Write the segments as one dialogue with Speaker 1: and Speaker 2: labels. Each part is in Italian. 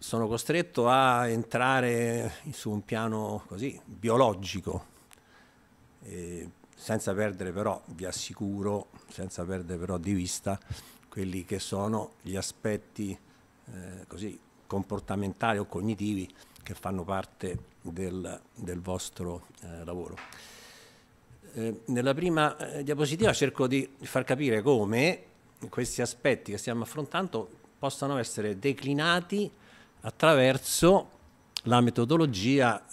Speaker 1: sono costretto a entrare su un piano così biologico, eh, senza perdere però, vi assicuro, senza perdere però di vista quelli che sono gli aspetti eh, così comportamentali o cognitivi che fanno parte del, del vostro eh, lavoro. Eh, nella prima eh, diapositiva cerco di far capire come questi aspetti che stiamo affrontando possano essere declinati attraverso la metodologia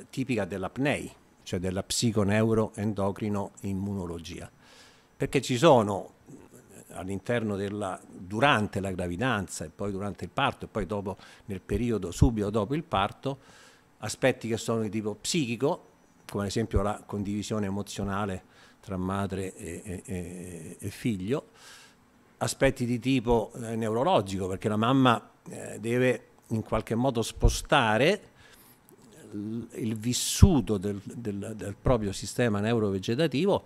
Speaker 1: eh, tipica dell'apnei, cioè della psiconeuroendocrino immunologia, perché ci sono eh, all'interno della durante la gravidanza e poi durante il parto e poi dopo nel periodo subito dopo il parto aspetti che sono di tipo psichico, come ad esempio la condivisione emozionale tra madre e, e, e figlio, aspetti di tipo eh, neurologico, perché la mamma eh, deve in qualche modo spostare il vissuto del, del, del proprio sistema neurovegetativo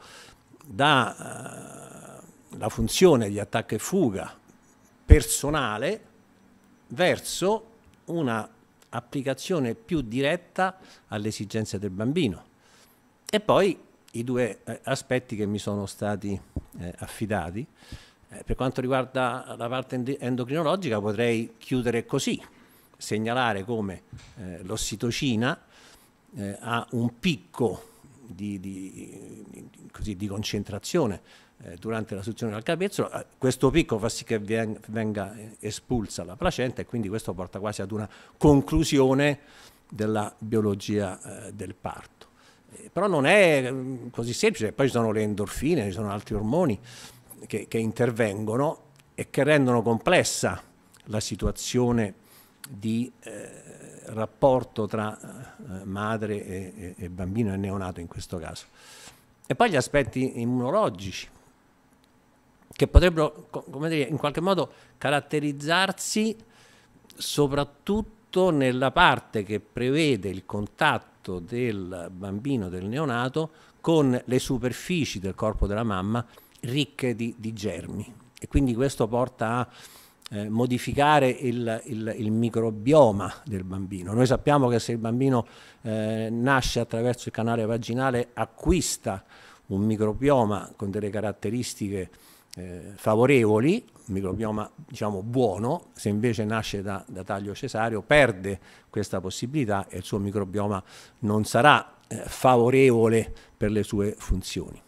Speaker 1: dalla eh, funzione di attacco e fuga personale verso una applicazione più diretta alle esigenze del bambino. E poi i due eh, aspetti che mi sono stati eh, affidati. Eh, per quanto riguarda la parte endocrinologica potrei chiudere così, segnalare come eh, l'ossitocina eh, ha un picco di, di, così, di concentrazione eh, durante la suzione del capezzolo, eh, questo picco fa sì che venga eh, espulsa la placenta e quindi questo porta quasi ad una conclusione della biologia eh, del parto. Eh, però non è mm, così semplice, poi ci sono le endorfine, ci sono altri ormoni che, che intervengono e che rendono complessa la situazione di eh, rapporto tra eh, madre e, e, bambino e neonato in questo caso. E poi gli aspetti immunologici, che potrebbero come dire, in qualche modo caratterizzarsi soprattutto nella parte che prevede il contatto del bambino, del neonato, con le superfici del corpo della mamma ricche di, di germi. E quindi questo porta a eh, modificare il, il, il, microbioma del bambino. Noi sappiamo che se il bambino eh, nasce attraverso il canale vaginale acquista un microbioma con delle caratteristiche eh, favorevoli, un microbioma diciamo buono, se invece nasce da, da taglio cesareo perde questa possibilità e il suo microbioma non sarà eh, favorevole per le sue funzioni.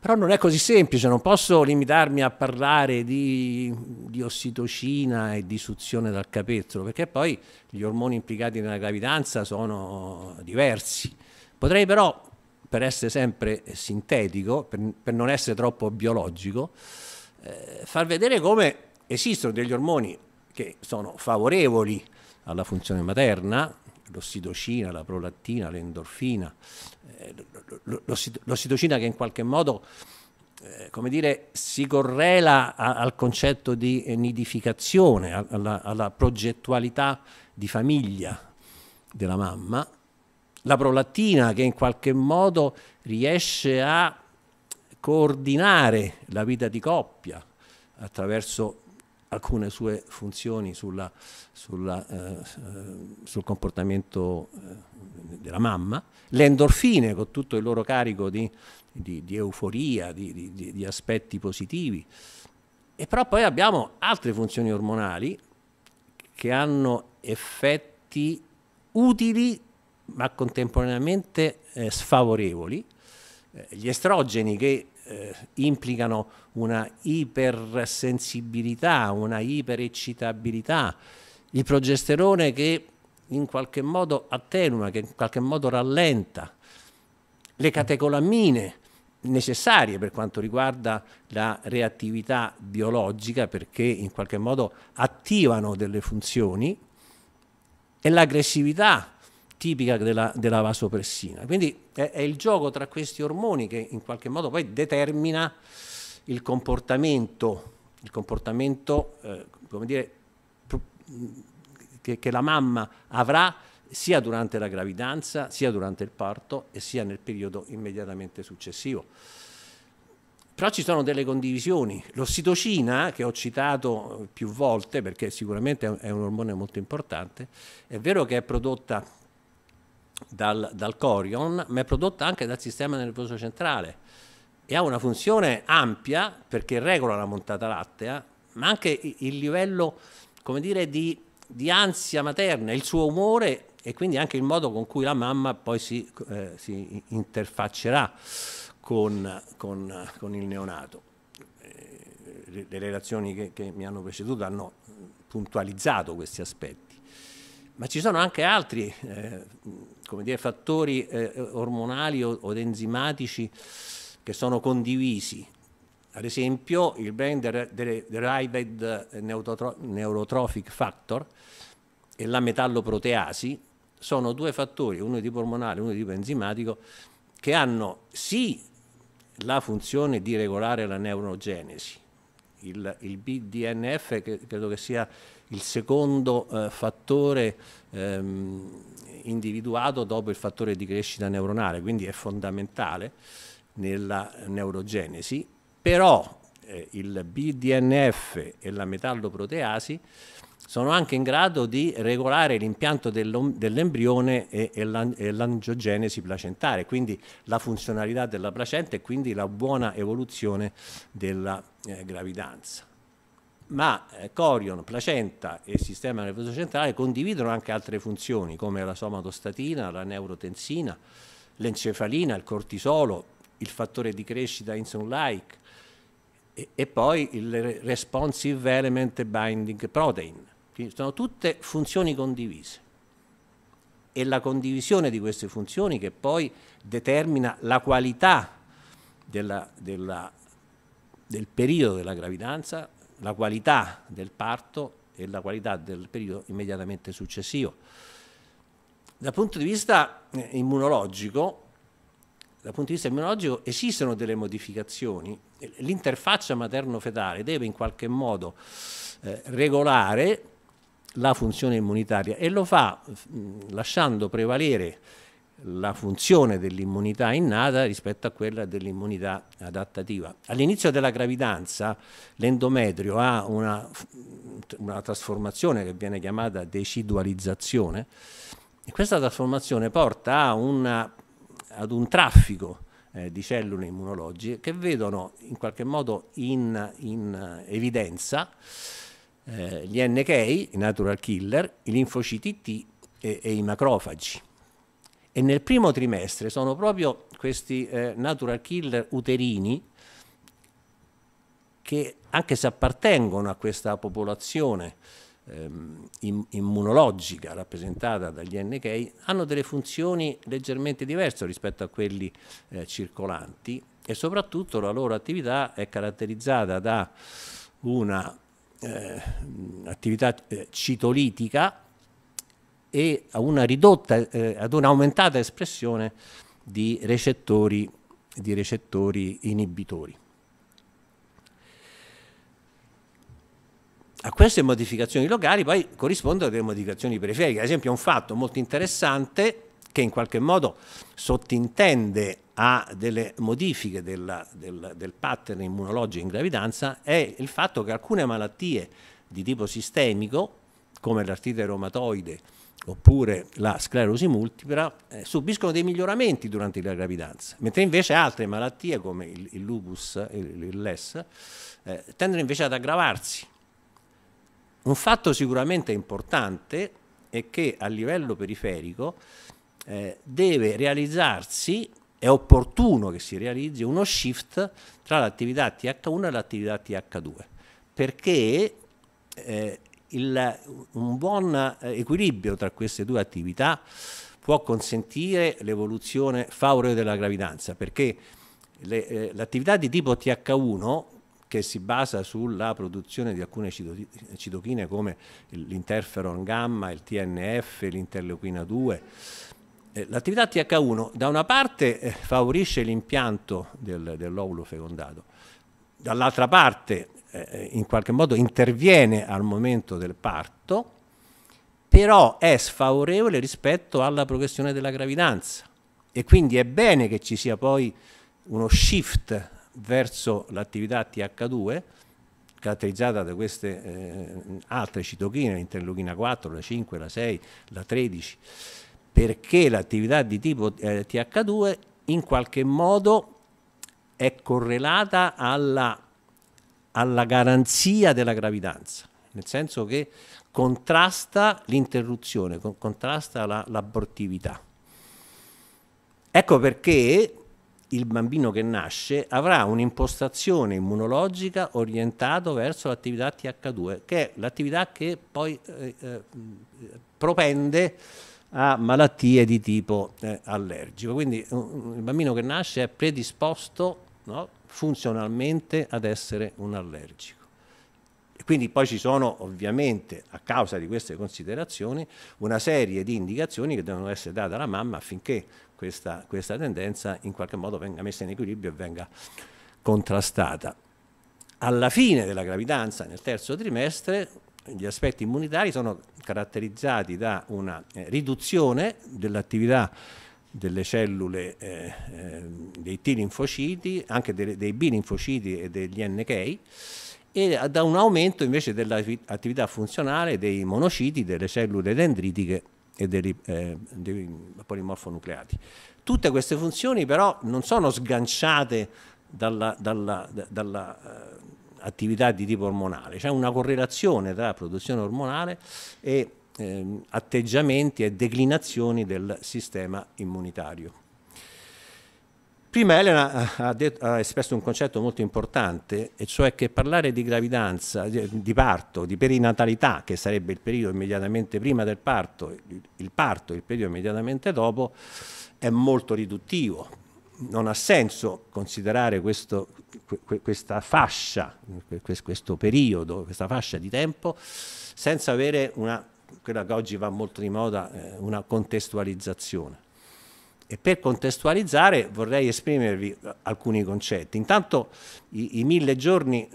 Speaker 1: Però non è così semplice, non posso limitarmi a parlare di, di ossitocina e di suzione dal capezzolo, perché poi gli ormoni implicati nella gravidanza sono diversi. Potrei però, per essere sempre sintetico, per, per non essere troppo biologico, eh, far vedere come esistono degli ormoni che sono favorevoli alla funzione materna, l'ossidocina, la prolattina, l'endorfina, eh, l'ossidocina che in qualche modo eh, come dire, si correla al concetto di nidificazione, alla, alla, progettualità di famiglia della mamma, la prolattina che in qualche modo riesce a coordinare la vita di coppia attraverso alcune sue funzioni sulla, sulla, eh, eh, sul comportamento eh, della mamma, le endorfine con tutto il loro carico di, di, di euforia, di, di, aspetti positivi, e però poi abbiamo altre funzioni ormonali che hanno effetti utili ma contemporaneamente eh, sfavorevoli eh, gli estrogeni che eh, implicano una ipersensibilità, una ipereccitabilità, il progesterone che in qualche modo attenua, che in qualche modo rallenta, le catecolamine necessarie per quanto riguarda la reattività biologica perché in qualche modo attivano delle funzioni e l'aggressività tipica della, della vasopressina. Quindi è, è, il gioco tra questi ormoni che in qualche modo poi determina il comportamento, il comportamento eh, come dire, che, che la mamma avrà sia durante la gravidanza, sia durante il parto e sia nel periodo immediatamente successivo. Però ci sono delle condivisioni. L'ossitocina, che ho citato più volte perché sicuramente è un ormone molto importante, è vero che è prodotta dal, dal corion, ma è prodotta anche dal sistema nervoso centrale e ha una funzione ampia perché regola la montata lattea, ma anche il livello, come dire, di, di ansia materna, il suo umore e quindi anche il modo con cui la mamma poi si, eh, si interfaccerà con, con, con, il neonato. Eh, le relazioni che, che mi hanno preceduto hanno puntualizzato questi aspetti ma ci sono anche altri eh, dire, fattori eh, ormonali o, o enzimatici che sono condivisi. Ad esempio il brain derived neurotrophic factor e la metalloproteasi sono due fattori, uno di tipo ormonale e uno di tipo enzimatico, che hanno sì la funzione di regolare la neurogenesi, il, il BDNF che credo che sia il secondo eh, fattore ehm, individuato dopo il fattore di crescita neuronale, quindi è fondamentale nella neurogenesi, però eh, il BDNF e la metalloproteasi sono anche in grado di regolare l'impianto dell'embrione e, e, l'angiogenesi placentare, quindi la funzionalità della placenta e quindi la buona evoluzione della eh, gravidanza. Ma eh, corion, placenta e sistema nervoso centrale condividono anche altre funzioni come la somatostatina, la neurotensina, l'encefalina, il cortisolo, il fattore di crescita insulin-like, e, poi il responsive element binding protein. Quindi sono tutte funzioni condivise. È la condivisione di queste funzioni che poi determina la qualità della, della, del periodo della gravidanza, la qualità del parto e la qualità del periodo immediatamente successivo. Dal punto di vista eh, immunologico, dal punto di vista immunologico esistono delle modificazioni, l'interfaccia materno-fetale deve in qualche modo eh, regolare la funzione immunitaria e lo fa mh, lasciando prevalere la funzione dell'immunità innata rispetto a quella dell'immunità adattativa. All'inizio della gravidanza l'endometrio ha una, una, trasformazione che viene chiamata decidualizzazione e questa trasformazione porta a una ad un traffico eh, di cellule immunologiche che vedono in qualche modo in, in evidenza eh, gli NK, i natural killer, i linfociti T e, e, i macrofagi. E nel primo trimestre sono proprio questi eh, natural killer uterini che anche se appartengono a questa popolazione Ehm, immunologica rappresentata dagli NK hanno delle funzioni leggermente diverse rispetto a quelli eh, circolanti e soprattutto la loro attività è caratterizzata da una eh, attività eh, citolitica e a una ridotta, eh, ad un'aumentata espressione di recettori, di recettori inibitori. queste modificazioni locali poi corrispondono a delle modificazioni periferiche. Ad esempio, un fatto molto interessante che in qualche modo sottintende a delle modifiche della, del, del, pattern immunologico in gravidanza è il fatto che alcune malattie di tipo sistemico, come l'artite reumatoide oppure la sclerosi multipla, eh, subiscono dei miglioramenti durante la gravidanza, mentre invece altre malattie come il, il lupus, il, il LES, eh, tendono invece ad aggravarsi un fatto sicuramente importante è che a livello periferico eh, deve realizzarsi, è opportuno che si realizzi uno shift tra l'attività TH1 e l'attività TH2, perché eh, il, un buon equilibrio tra queste due attività può consentire l'evoluzione favorevole della gravidanza, perché eh, l'attività eh, di tipo TH1 che si basa sulla produzione di alcune citochine come l'interferon gamma, il TNF, l'interleuchina 2. Eh, l'attività TH1 da una parte eh, favorisce l'impianto del, dell'ovulo fecondato, dall'altra parte eh, in qualche modo interviene al momento del parto, però è sfavorevole rispetto alla progressione della gravidanza e quindi è bene che ci sia poi uno shift verso l'attività TH2 caratterizzata da queste eh, altre citochine, l'interleuchina 4, la 5, la 6, la 13, perché l'attività di tipo eh, TH2 in qualche modo è correlata alla, alla garanzia della gravidanza, nel senso che contrasta l'interruzione, con, contrasta l'abortività. La, ecco perché il bambino che nasce avrà un'impostazione immunologica orientata verso l'attività TH2, che è l'attività che poi eh, eh, propende a malattie di tipo eh, allergico. Quindi un, eh, il bambino che nasce è predisposto no, funzionalmente ad essere un allergico. E quindi poi ci sono ovviamente, a causa di queste considerazioni, una serie di indicazioni che devono essere date alla mamma affinché questa, questa tendenza in qualche modo venga messa in equilibrio e venga contrastata. Alla fine della gravidanza, nel terzo trimestre, gli aspetti immunitari sono caratterizzati da una eh, riduzione dell'attività delle cellule eh, eh, dei T-linfociti, anche de dei B-linfociti e degli NK, e da un aumento invece dell'attività funzionale dei monociti, delle cellule dendritiche e dei, eh, dei polimorfonucleati. Tutte queste funzioni però non sono sganciate dall'attività dalla, dalla eh, attività di tipo ormonale, c'è una correlazione tra produzione ormonale e eh, atteggiamenti e declinazioni del sistema immunitario. Prima Elena ha, detto, ha, espresso un concetto molto importante, e cioè che parlare di gravidanza, di, parto, di perinatalità, che sarebbe il periodo immediatamente prima del parto, il parto, il periodo immediatamente dopo, è molto riduttivo. Non ha senso considerare questo, questa fascia, questo periodo, questa fascia di tempo, senza avere una, quella che oggi va molto di moda, eh, una contestualizzazione. E per contestualizzare vorrei esprimervi alcuni concetti. Intanto i, i, mille giorni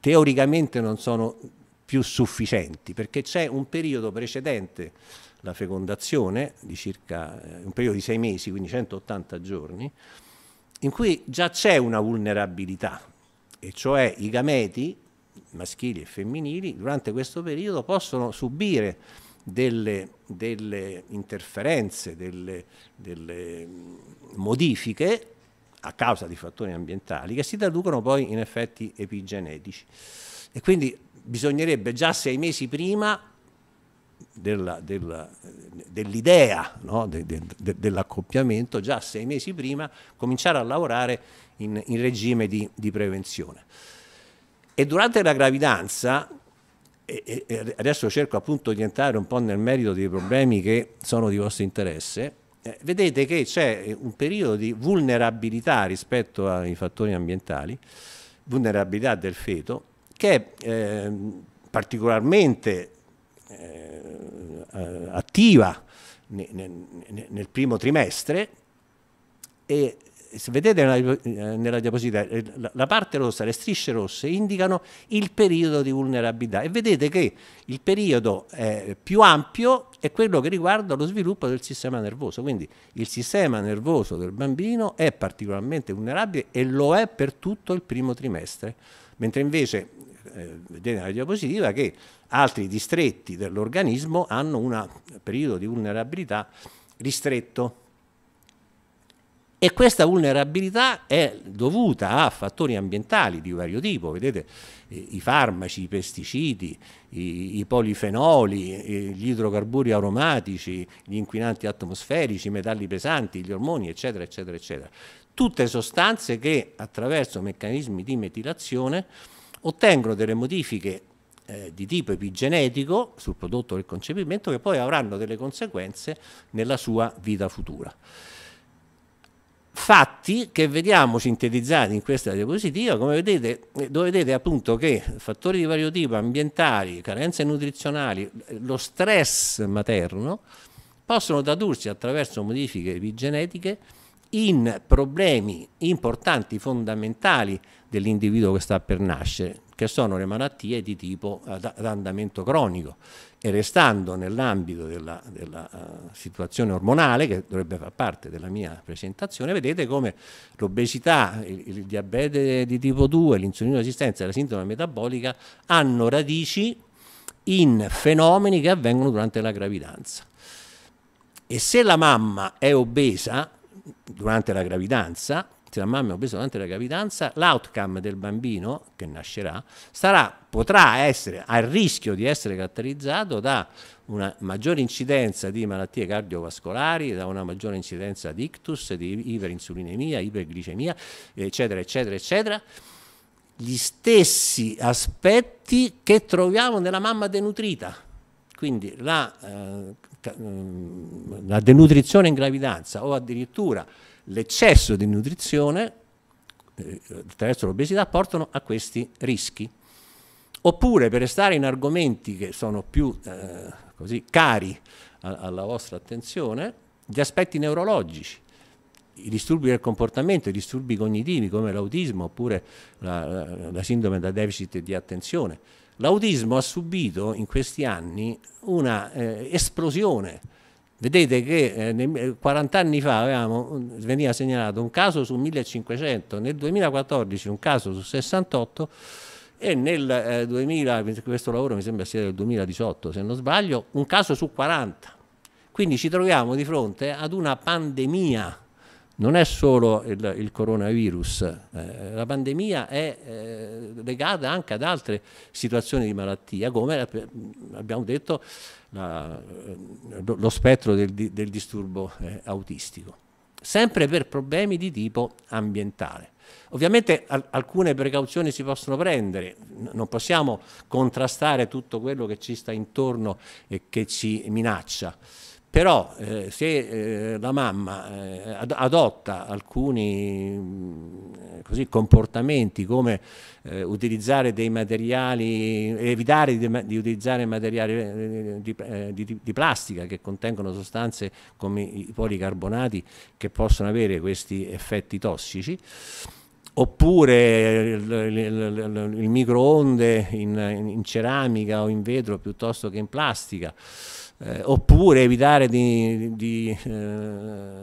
Speaker 1: teoricamente non sono più sufficienti perché c'è un periodo precedente la fecondazione di circa eh, un periodo di sei mesi, quindi 180 giorni, in cui già c'è una vulnerabilità, e cioè i gameti maschili e femminili durante questo periodo possono subire delle, delle interferenze, delle, delle mm, modifiche a causa di fattori ambientali che si traducono poi in effetti epigenetici. E quindi bisognerebbe già sei mesi prima della, della, dell'idea no? de, de, de, dell'accoppiamento, già sei mesi prima, cominciare a lavorare in, in regime di, di, prevenzione. E durante la gravidanza e, e adesso cerco appunto di entrare un po' nel merito dei problemi che sono di vostro interesse, eh, vedete che c'è eh, un periodo di vulnerabilità rispetto ai fattori ambientali, vulnerabilità del feto, che è eh, particolarmente eh, eh attiva nel, nel, nel primo trimestre e se vedete nella, eh, nella diapositiva, eh, la, parte rossa, le strisce rosse indicano il periodo di vulnerabilità e vedete che il periodo eh, più ampio è quello che riguarda lo sviluppo del sistema nervoso, quindi il sistema nervoso del bambino è particolarmente vulnerabile e lo è per tutto il primo trimestre, mentre invece eh, vedete nella diapositiva che altri distretti dell'organismo hanno un periodo di vulnerabilità ristretto. E questa vulnerabilità è dovuta a fattori ambientali di vario tipo, vedete i farmaci, i pesticidi, i, i polifenoli, gli idrocarburi aromatici, gli inquinanti atmosferici, i metalli pesanti, gli ormoni, eccetera, eccetera, eccetera. Tutte sostanze che attraverso meccanismi di metilazione ottengono delle modifiche eh, di tipo epigenetico sul prodotto del concepimento che poi avranno delle conseguenze nella sua vita futura fatti che vediamo sintetizzati in questa diapositiva, come vedete, dove vedete appunto che fattori di vario tipo, ambientali, carenze nutrizionali, lo stress materno, possono tradursi attraverso modifiche epigenetiche in problemi importanti, fondamentali dell'individuo che sta per nascere, che sono le malattie di tipo ad andamento cronico, e restando nell'ambito della, della uh, situazione ormonale, che dovrebbe far parte della mia presentazione, vedete come l'obesità, il, il diabete di tipo 2, l'insulina resistenza e la sintoma metabolica hanno radici in fenomeni che avvengono durante la gravidanza. E se la mamma è obesa durante la gravidanza, se la mamma è obesa durante la gravidanza, l'outcome del bambino che nascerà sarà, potrà essere a rischio di essere caratterizzato da una maggiore incidenza di malattie cardiovascolari, da una maggiore incidenza di ictus, di iperinsulinemia, iperglicemia, eccetera, eccetera, eccetera gli stessi aspetti che troviamo nella mamma denutrita. Quindi la, eh, mm, la denutrizione in gravidanza o addirittura l'eccesso di nutrizione eh, attraverso l'obesità portano a questi rischi. Oppure, per restare in argomenti che sono più eh, così, cari a, alla vostra attenzione, gli aspetti neurologici, i disturbi del comportamento, i disturbi cognitivi come l'autismo oppure la, la, la sindrome da deficit di attenzione. L'autismo ha subito in questi anni una eh, esplosione Vedete che 40 eh, anni fa avevamo, veniva segnalato un caso su 1500, nel 2014 un caso su 68 e nel 2000, eh, questo lavoro mi sembra sia del 2018 se non sbaglio, un caso su 40. Quindi ci troviamo di fronte ad una pandemia non è solo il, il coronavirus, eh, la pandemia è eh, legata anche ad altre situazioni di malattia, come abbiamo detto la, eh, lo, spettro del, del disturbo eh, autistico, sempre per problemi di tipo ambientale. Ovviamente al, alcune precauzioni si possono prendere, non possiamo contrastare tutto quello che ci sta intorno e che ci minaccia però eh, se eh, la mamma eh, ad adotta alcuni mm, così, comportamenti come eh, utilizzare dei materiali, evitare di, di utilizzare materiali eh, di, di, di, plastica che contengono sostanze come i policarbonati che possono avere questi effetti tossici, oppure il, il, il, il microonde in, in, ceramica o in vetro piuttosto che in plastica eh, oppure evitare di, di eh,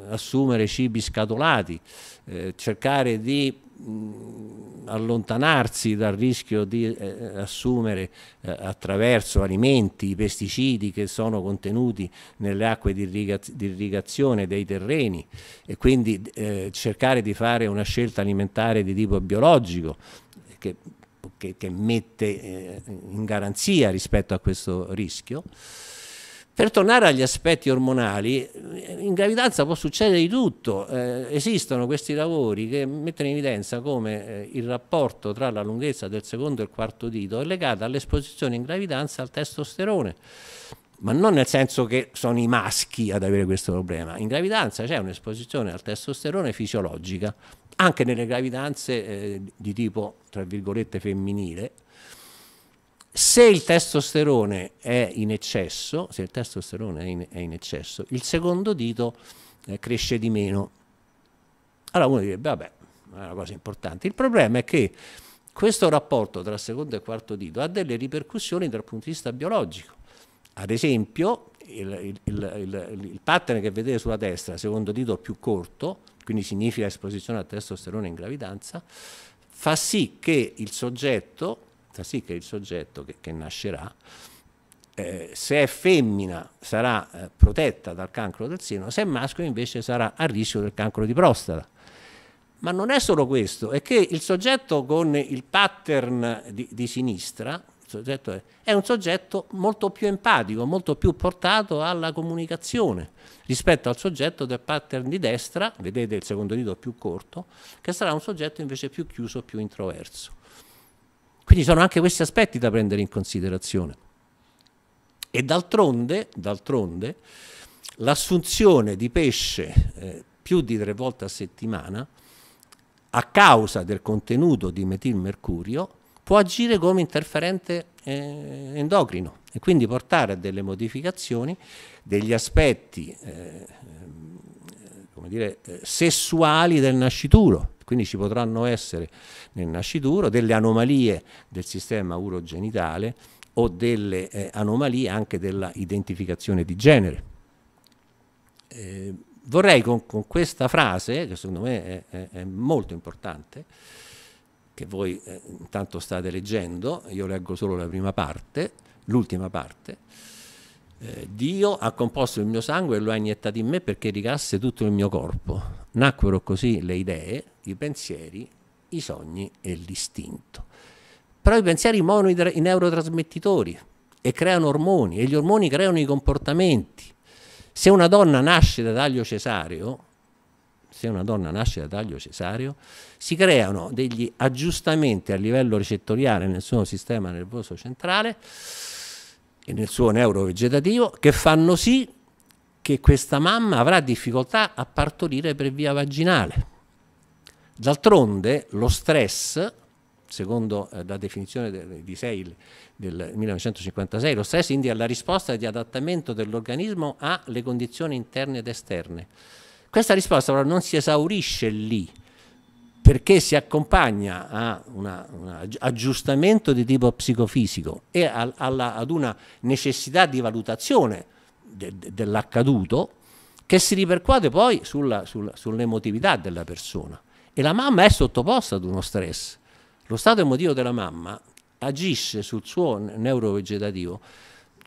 Speaker 1: assumere cibi scatolati, eh, cercare di mh, mm, allontanarsi dal rischio di eh, eh, assumere eh, attraverso alimenti i pesticidi che sono contenuti nelle acque di, irrigaz di irrigazione dei terreni e quindi cercare di fare una scelta alimentare di tipo biologico che, che, che mette in garanzia rispetto a questo rischio. Per tornare agli aspetti ormonali, in gravidanza può succedere di tutto, eh, esistono questi lavori che mettono in evidenza come eh, il rapporto tra la lunghezza del secondo e il quarto dito è legato all'esposizione in gravidanza al testosterone, ma non nel senso che sono i maschi ad avere questo problema, in gravidanza c'è un'esposizione al testosterone fisiologica, anche nelle gravidanze eh, di tipo, tra virgolette, femminile, se il testosterone è in eccesso, se il testosterone è in, è in eccesso, il secondo dito eh, cresce di meno. Allora uno direbbe, vabbè, è una cosa importante. Il problema è che questo rapporto tra secondo e quarto dito ha delle ripercussioni dal punto di vista biologico. Ad esempio, il, il, il, il pattern che vedete sulla destra, secondo dito più corto, quindi significa esposizione al testosterone in gravidanza, fa sì che il soggetto fa sì che il soggetto che, che nascerà, eh, se è femmina sarà eh, protetta dal cancro del seno, se è maschio invece sarà a rischio del cancro di prostata. Ma non è solo questo, è che il soggetto con il pattern di, di sinistra è, è, un soggetto molto più empatico, molto più portato alla comunicazione rispetto al soggetto del pattern di destra, vedete il secondo dito più corto, che sarà un soggetto invece più chiuso, più introverso. Quindi sono anche questi aspetti da prendere in considerazione. E d'altronde, d'altronde l'assunzione di pesce eh, più di tre volte a settimana, a causa del contenuto di metilmercurio, può agire come interferente eh, endocrino e quindi portare a delle modificazioni degli aspetti eh, ehm, come dire, eh, sessuali del nascituro quindi ci potranno essere nel nascituro delle anomalie del sistema urogenitale o delle eh, anomalie anche della identificazione di genere. Eh, vorrei con, con, questa frase, che secondo me è, è, è molto importante, che voi eh, intanto state leggendo, io leggo solo la prima parte, l'ultima parte, eh, Dio ha composto il mio sangue e lo ha iniettato in me perché rigasse tutto il mio corpo. Nacquero così le idee, i pensieri, i sogni e l'istinto. Però i pensieri muovono i, i neurotrasmettitori e creano ormoni e gli ormoni creano i comportamenti. Se una donna nasce da taglio cesareo, se una donna nasce da taglio cesareo, si creano degli aggiustamenti a livello recettoriale nel suo sistema nervoso centrale e nel suo neurovegetativo che fanno sì che questa mamma avrà difficoltà a partorire per via vaginale. D'altronde lo stress, secondo eh, la definizione di Seil del 1956, lo stress indica la risposta di adattamento dell'organismo alle condizioni interne ed esterne. Questa risposta però non si esaurisce lì, perché si accompagna a una, un aggiustamento di tipo psicofisico e a, alla, ad una necessità di valutazione de, de, dell'accaduto che si ripercuote poi sulla, sulla, sull'emotività della persona. E la mamma è sottoposta ad uno stress. Lo stato emotivo della mamma agisce sul suo neurovegetativo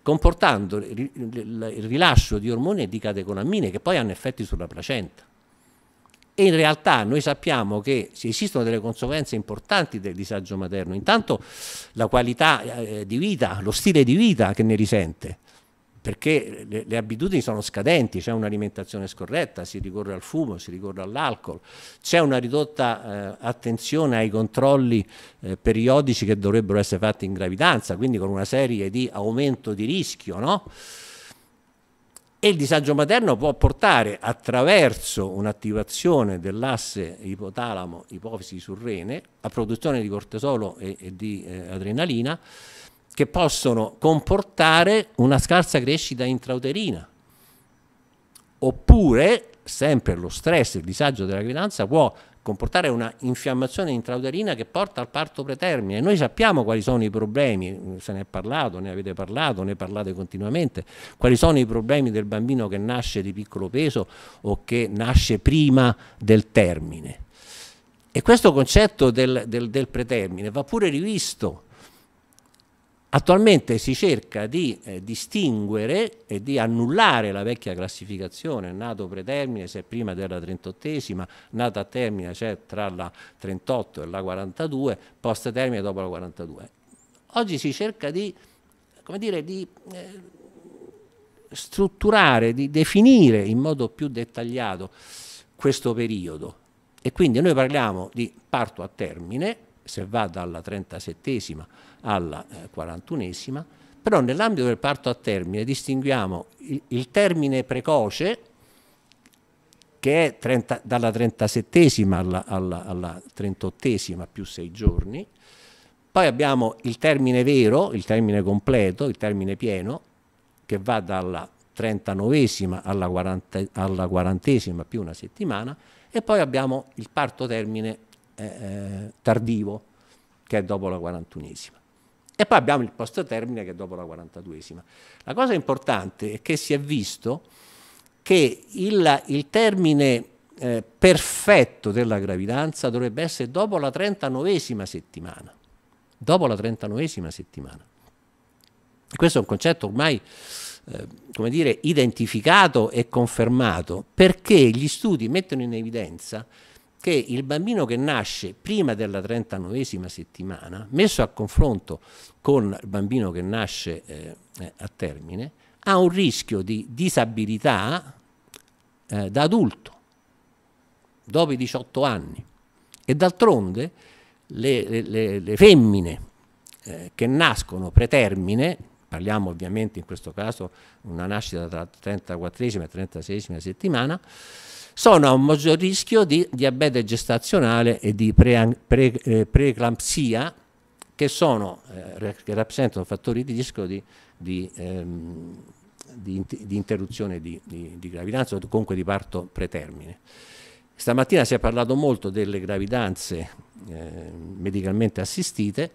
Speaker 1: comportando il rilascio di ormoni e di catecolamine che poi hanno effetti sulla placenta. E in realtà noi sappiamo che esistono delle conseguenze importanti del disagio materno, intanto la qualità eh, di vita, lo stile di vita che ne risente, perché le, le, abitudini sono scadenti, c'è un'alimentazione scorretta, si ricorre al fumo, si ricorre all'alcol, c'è una ridotta eh, attenzione ai controlli eh, periodici che dovrebbero essere fatti in gravidanza, quindi con una serie di aumento di rischio, no? E il disagio materno può portare attraverso un'attivazione dell'asse ipotalamo-ipofisi-surrene a produzione di cortisolo e, e di eh, adrenalina che possono comportare una scarsa crescita intrauterina. Oppure, sempre lo stress il disagio della gravidanza può comportare una infiammazione intrauterina che porta al parto pretermine. Noi sappiamo quali sono i problemi, se ne è parlato, ne avete parlato, ne parlate continuamente, quali sono i problemi del bambino che nasce di piccolo peso o che nasce prima del termine. E questo concetto del, del, del pretermine va pure rivisto Attualmente si cerca di eh, distinguere e di annullare la vecchia classificazione nato pretermine se prima della 38esima, nata a termine cioè tra la 38 e la 42, post termine dopo la 42. Oggi si cerca di, dire, di eh, strutturare, di definire in modo più dettagliato questo periodo e quindi noi parliamo di parto a termine, se va dalla 37esima alla 41esima, eh, però nell'ambito del parto a termine distinguiamo il, il termine precoce, che è 30, dalla 37esima alla, alla, alla 38esima più 6 giorni, poi abbiamo il termine vero, il termine completo, il termine pieno, che va dalla 39esima alla, 40, alla 40esima più una settimana, e poi abbiamo il parto termine eh, eh, tardivo, che è dopo la 41esima. E poi abbiamo il post termine che è dopo la 42esima. La cosa importante è che si è visto che il, il termine eh, perfetto della gravidanza dovrebbe essere dopo la 39esima settimana. Dopo la 39esima settimana. Questo è un concetto ormai, eh, come dire, identificato e confermato perché gli studi mettono in evidenza che il bambino che nasce prima della 39esima settimana, messo a confronto con il bambino che nasce eh, eh, a termine, ha un rischio di disabilità eh, da adulto, dopo i 18 anni. E d'altronde le, le, le, femmine eh, che nascono pretermine, parliamo ovviamente in questo caso una nascita tra 34esima e 36esima settimana, sono a un maggior rischio di diabete gestazionale e di pre, pre, eh, preeclampsia, che, sono, eh, che, rappresentano fattori di rischio di, di, ehm, di, di interruzione di, gravidanza o comunque di parto pretermine. Stamattina si è parlato molto delle gravidanze eh, medicalmente assistite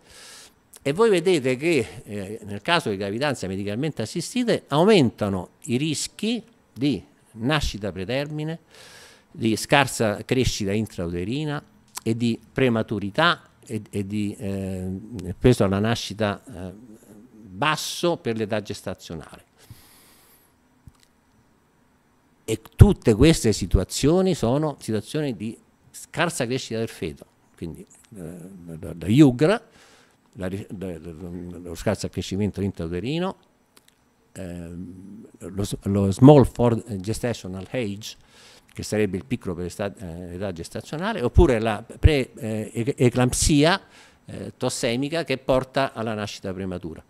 Speaker 1: e voi vedete che eh, nel caso di gravidanze medicalmente assistite aumentano i rischi di nascita pretermine, di scarsa crescita intrauterina e di prematurità e, e di eh, peso alla nascita eh, basso per l'età gestazionale. E tutte queste situazioni sono situazioni di scarsa crescita del feto, quindi eh, la, la, la, lo scarso accrescimento intrauterino, Ehm, lo, lo, small for gestational age, che sarebbe il piccolo per eh, l'età gestazionale, oppure la pre-eclampsia eh, eh, tossemica che porta alla nascita prematura.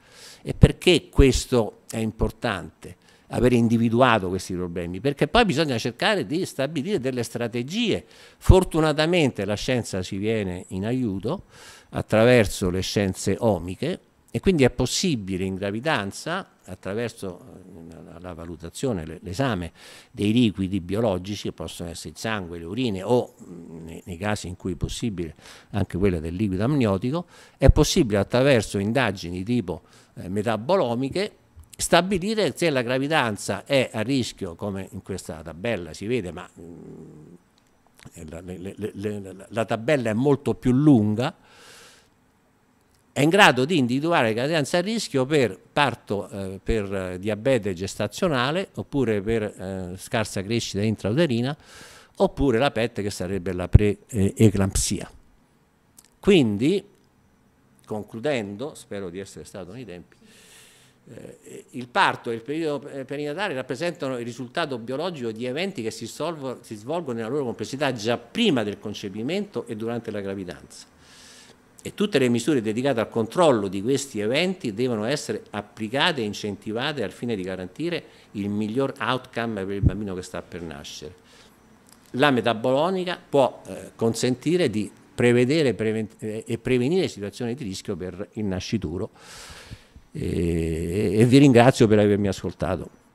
Speaker 1: E perché questo è importante? avere individuato questi problemi, perché poi bisogna cercare di stabilire delle strategie. Fortunatamente la scienza ci viene in aiuto attraverso le scienze omiche e quindi è possibile in gravidanza attraverso eh, la valutazione, l'esame dei liquidi biologici che possono essere il sangue, le urine o mm, nei casi in cui è possibile anche quella del liquido amniotico, è possibile attraverso indagini tipo eh, metabolomiche stabilire se la gravidanza è a rischio, come in questa tabella si vede, ma mm, la, la tabella è molto più lunga, è in grado di individuare cadenza a rischio per parto eh, per eh, diabete gestazionale oppure per eh, scarsa crescita intrauterina oppure la PET che sarebbe la pre-eclampsia. Quindi, concludendo, spero di essere stato nei tempi, eh, il parto e il periodo perinatale rappresentano il risultato biologico di eventi che si, solvo, si svolgono nella loro complessità già prima del concepimento e durante la gravidanza e tutte le misure dedicate al controllo di questi eventi devono essere applicate e incentivate al fine di garantire il miglior outcome per il bambino che sta per nascere. La metabolonica può eh, consentire di prevedere preven eh, e prevenire situazioni di rischio per il nascituro e, e vi ringrazio per avermi ascoltato.